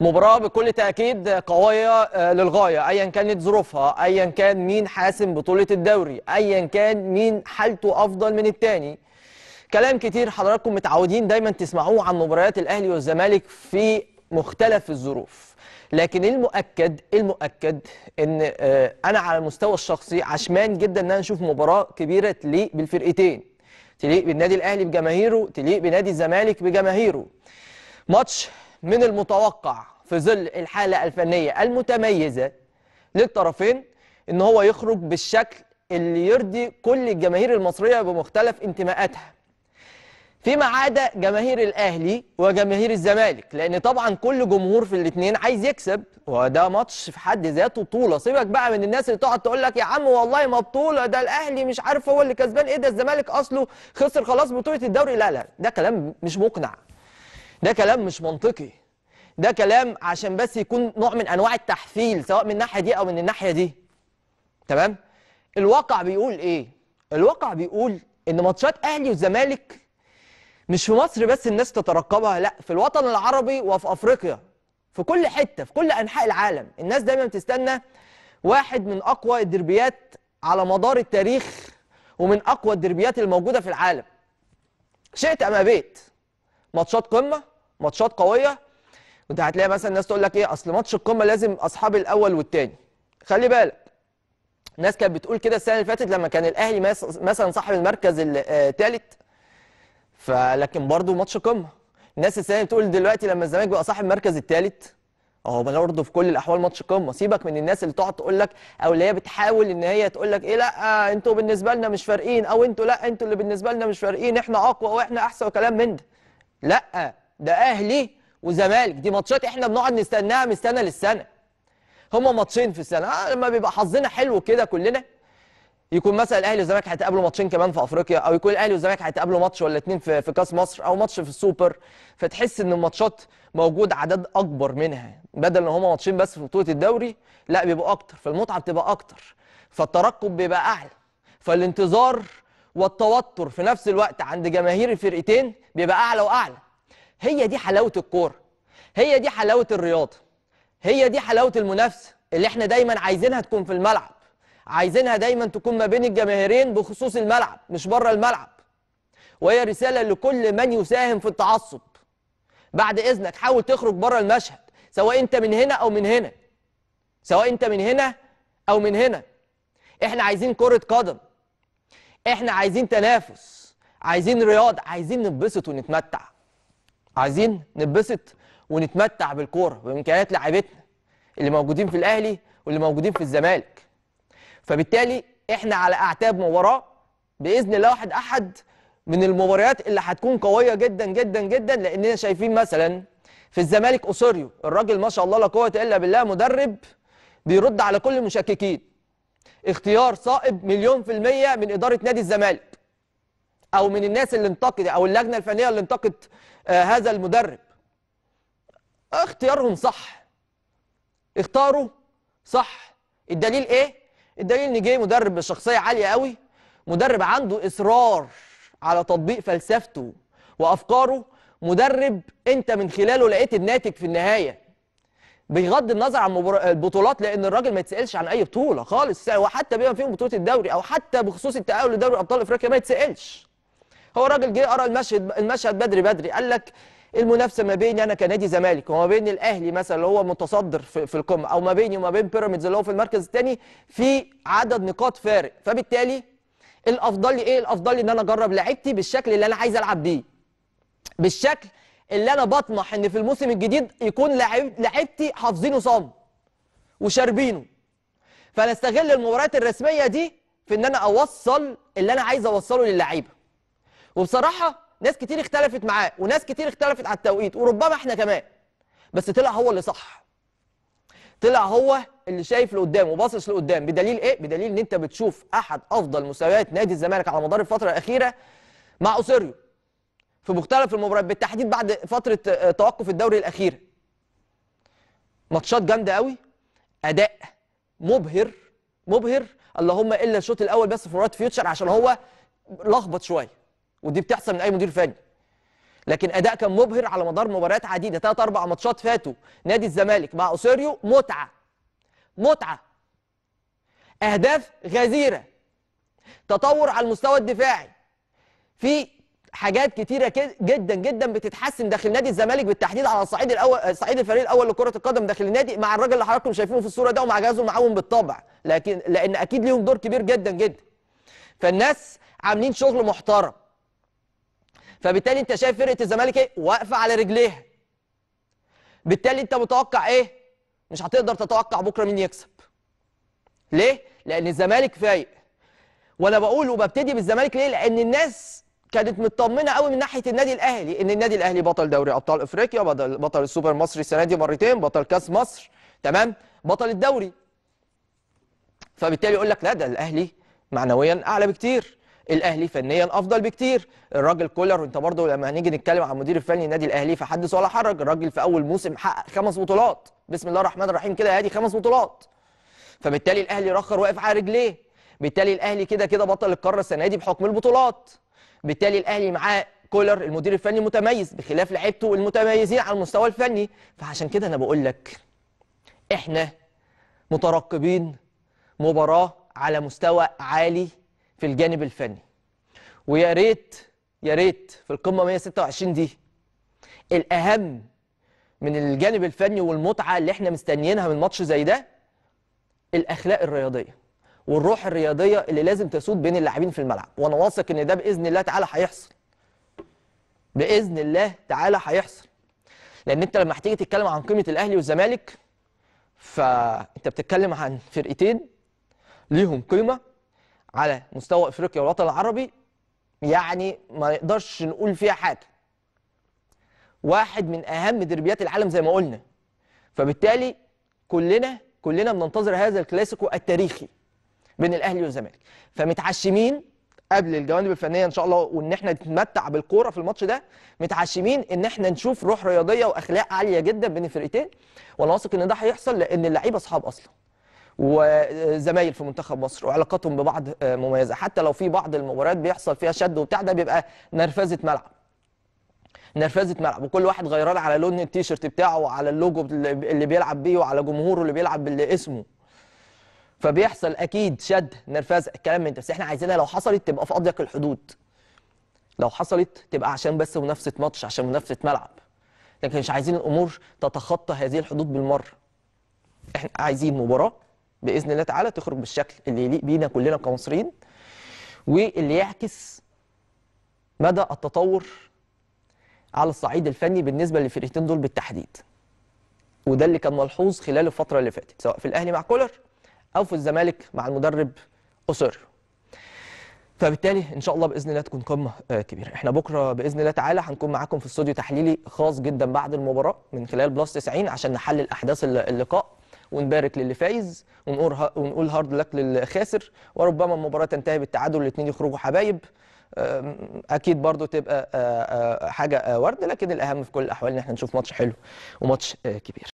مباراة بكل تأكيد قوية آه، للغاية أيا كانت ظروفها أيا كان مين حاسم بطولة الدوري أيا كان مين حالته أفضل من التاني كلام كتير حضراتكم متعودين دايما تسمعوه عن مباريات الأهلي والزمالك في مختلف الظروف لكن المؤكد المؤكد ان آه، انا على المستوى الشخصي عشمان جدا ان انا اشوف مباراه كبيره تليق بالفرقتين تليق بالنادي الاهلي بجماهيره تليق بنادي الزمالك بجماهيره ماتش من المتوقع في ظل الحالة الفنية المتميزة للطرفين ان هو يخرج بالشكل اللي يرضي كل الجماهير المصرية بمختلف انتماءاتها فيما عدا جماهير الاهلي وجماهير الزمالك لان طبعا كل جمهور في الاثنين عايز يكسب وده ماتش في حد ذاته طوله سيبك بقى من الناس اللي تقعد تقول لك يا عم والله ما بطوله ده الاهلي مش عارف هو اللي كسبان ايه ده الزمالك اصله خسر خلاص بطوله الدوري لا لا ده كلام مش مقنع ده كلام مش منطقي ده كلام عشان بس يكون نوع من انواع التحفيل سواء من الناحيه دي او من الناحيه دي تمام الواقع بيقول ايه الواقع بيقول ان ماتشات اهلي والزمالك مش في مصر بس الناس تترقبها لا في الوطن العربي وفي افريقيا في كل حته في كل انحاء العالم الناس دايما بتستنى واحد من اقوى الدربيات على مدار التاريخ ومن اقوى الدربيات الموجوده في العالم شئت ام ابيت ماتشات قمه ماتشات قويه وانت هتلاقي مثلا ناس تقول لك ايه اصل ماتش القمه لازم اصحاب الاول والثاني خلي بالك الناس كانت بتقول كده السنه اللي فاتت لما كان الاهلي مثلا صاحب المركز الثالث آه، فلكن برضه ماتش قمه الناس السنه بتقول دلوقتي لما الزمالك بقى صاحب المركز الثالث اهو برضه في كل الاحوال ماتش قمه سيبك من الناس اللي تقعد تقول لك او اللي هي بتحاول ان هي تقول لك ايه لا انتوا بالنسبه لنا مش فارقين او انتوا لا انتوا اللي بالنسبه لنا مش فارقين احنا اقوى واحنا احسن وكلام من ده لا ده اهلي وزمالك دي ماتشات احنا بنقعد نستناها من سنه للسنه هما ماتشين في السنه آه لما بيبقى حظنا حلو كده كلنا يكون مثلا الاهلي والزمالك هيتقابلوا ماتشين كمان في افريقيا او يكون الاهلي والزمالك هيتقابلوا ماتش ولا اتنين في, في كاس مصر او ماتش في السوبر فتحس ان الماتشات موجود عدد اكبر منها بدل ان هما ماتشين بس في بطوله الدوري لا بيبقوا اكتر فالمتعه بتبقى اكتر فالترقب بيبقى اعلى فالانتظار والتوتر في نفس الوقت عند جماهير الفرقتين بيبقى اعلى واعلى هي دي حلاوه الكوره هي دي حلاوه الرياضه هي دي حلاوه المنافسه اللي احنا دايما عايزينها تكون في الملعب عايزينها دايما تكون ما بين الجماهيرين بخصوص الملعب مش بره الملعب وهي رساله لكل من يساهم في التعصب بعد اذنك حاول تخرج بره المشهد سواء انت من هنا او من هنا سواء انت من هنا او من هنا احنا عايزين كره قدم احنا عايزين تنافس عايزين رياضه عايزين نبسط ونتمتع عايزين نتبسط ونتمتع بالكوره بامكانيات لاعبتنا اللي موجودين في الاهلي واللي موجودين في الزمالك فبالتالي احنا على اعتاب مباراه باذن الله واحد احد من المباريات اللي هتكون قويه جدا جدا جدا لاننا شايفين مثلا في الزمالك اوسوريو الراجل ما شاء الله لا قوه الا بالله مدرب بيرد على كل المشككين اختيار صائب مليون في المية من إدارة نادي الزمالك أو من الناس اللي انتقد أو اللجنة الفنية اللي انتقدت آه، هذا المدرب اختيارهم صح اختاروا صح الدليل ايه الدليل ان جه مدرب بشخصيه عاليه قوي مدرب عنده اصرار على تطبيق فلسفته وافكاره مدرب انت من خلاله لقيت الناتج في النهايه بغض النظر عن البطولات لان الراجل ما يتسالش عن اي بطوله خالص وحتى بما فيهم بطوله الدوري او حتى بخصوص التاهل لدوري ابطال افريقيا ما يتسالش هو راجل جه قرا المشهد المشهد بدري بدري قال لك المنافسه ما بيني انا كنادي زمالك وما بين الاهلي مثلا اللي هو متصدر في, في القمه او ما بيني وما بين بيراميدز اللي هو في المركز الثاني في عدد نقاط فارق فبالتالي الافضل لي ايه الافضل لي ان انا اجرب لعبتي بالشكل اللي انا عايز العب بيه بالشكل اللي انا بطمح ان في الموسم الجديد يكون لعبتي حافظينه صم وشاربينه فانا استغل المباريات الرسميه دي في ان انا اوصل اللي انا عايز اوصله للعيبه وبصراحه ناس كتير اختلفت معاه وناس كتير اختلفت على التوقيت وربما احنا كمان بس طلع هو اللي صح طلع هو اللي شايف لقدام وباصص لقدام بدليل ايه بدليل ان انت بتشوف احد افضل مستويات نادي الزمالك على مدار الفتره الاخيره مع اوسيريو في مختلف المباريات بالتحديد بعد فتره آه، توقف الدوري الاخير ماتشات جامده قوي اداء مبهر مبهر اللهم الا الشوط الاول بس في مباراه فيوتشر عشان هو لخبط شويه ودي بتحصل من اي مدير فني لكن اداء كان مبهر على مدار مباريات عديده ثلاث اربع ماتشات فاتوا نادي الزمالك مع اوسيريو متعه متعه اهداف غزيره تطور على المستوى الدفاعي في حاجات كتيره جدا جدا بتتحسن داخل نادي الزمالك بالتحديد على الصعيد الاول صعيد الفريق الاول لكره القدم داخل النادي مع الراجل اللي حضراتكم شايفينه في الصوره ده ومع جهازه معاهم بالطبع لكن لان اكيد ليهم دور كبير جدا جدا فالناس عاملين شغل محترم فبالتالي انت شايف فرقه الزمالك ايه واقفه على رجليها بالتالي انت متوقع ايه مش هتقدر تتوقع بكره مين يكسب ليه لان الزمالك فايق وانا بقول وببتدي بالزمالك ليه لان الناس كانت مطمنه قوي من ناحيه النادي الاهلي ان النادي الاهلي بطل دوري ابطال افريقيا بطل, بطل السوبر المصري السنه دي مرتين بطل كاس مصر تمام بطل الدوري فبالتالي يقول لك لا ده الاهلي معنويا اعلى بكتير الاهلي فنيا افضل بكتير الراجل كولر وانت برضه لما هنيجي نتكلم عن المدير الفني النادي الاهلي فحدث ولا حرج الراجل في اول موسم حقق خمس بطولات بسم الله الرحمن الرحيم كده يا هادي خمس بطولات فبالتالي الاهلي رخر واقف على رجليه بالتالي الاهلي كده كده بطل القاره السنه دي بحكم البطولات بالتالي الاهلي معاه كولر المدير الفني متميز بخلاف لعيبته المتميزين على المستوى الفني فعشان كده انا بقول لك احنا مترقبين مباراه على مستوى عالي في الجانب الفني ويا ريت يا ريت في القمه 126 دي الاهم من الجانب الفني والمتعه اللي احنا مستنيينها من ماتش زي ده الاخلاق الرياضيه والروح الرياضيه اللي لازم تسود بين اللاعبين في الملعب وانا واثق ان ده باذن الله تعالى هيحصل باذن الله تعالى هيحصل لان انت لما هتيجي تتكلم عن قيمه الاهلي والزمالك فانت بتتكلم عن فرقتين ليهم قيمه على مستوى افريقيا والوطن العربي يعني ما نقدرش نقول فيها حاجه واحد من اهم دربيات العالم زي ما قلنا فبالتالي كلنا كلنا بننتظر هذا الكلاسيكو التاريخي بين الاهلي والزمالك فمتعشمين قبل الجوانب الفنيه ان شاء الله وان احنا نتمتع بالكوره في الماتش ده متعشمين ان احنا نشوف روح رياضيه واخلاق عاليه جدا بين الفرقتين وانا واثق ان ده هيحصل لان اللعيبه اصحاب اصلا وزمايل في منتخب مصر وعلاقتهم ببعض آه، مميزه حتى لو في بعض المباريات بيحصل فيها شد وبتاع ده بيبقى نرفزه ملعب نرفزه ملعب وكل واحد غيران على لون التيشيرت بتاعه وعلى اللوجو اللي بيلعب بيه وعلى جمهوره اللي بيلعب باسمه فبيحصل اكيد شد نرفزه الكلام من ده بس احنا عايزينها لو حصلت تبقى في اضيق الحدود لو حصلت تبقى عشان بس منافسه ماتش عشان منافسه ملعب لكن مش عايزين الامور تتخطى هذه الحدود بالمره احنا عايزين مباراه باذن الله تعالى تخرج بالشكل اللي يليق بينا كلنا كمصريين واللي يعكس مدى التطور على الصعيد الفني بالنسبه للفرقتين دول بالتحديد وده اللي كان ملحوظ خلال الفتره اللي فاتت سواء في الاهلي مع كولر او في الزمالك مع المدرب اسر فبالتالي ان شاء الله باذن الله تكون قمه آه، كبيره احنا بكره باذن الله تعالى هنكون معاكم في استوديو تحليلي خاص جدا بعد المباراه من خلال بلس 90 عشان نحلل احداث اللقاء ونبارك للي فايز ونقول ونقول هارد لك للخاسر وربما المباراه تنتهي بالتعادل الاثنين يخرجوا حبايب اكيد برضو تبقى حاجه ورد لكن الاهم في كل الاحوال ان احنا نشوف ماتش حلو وماتش كبير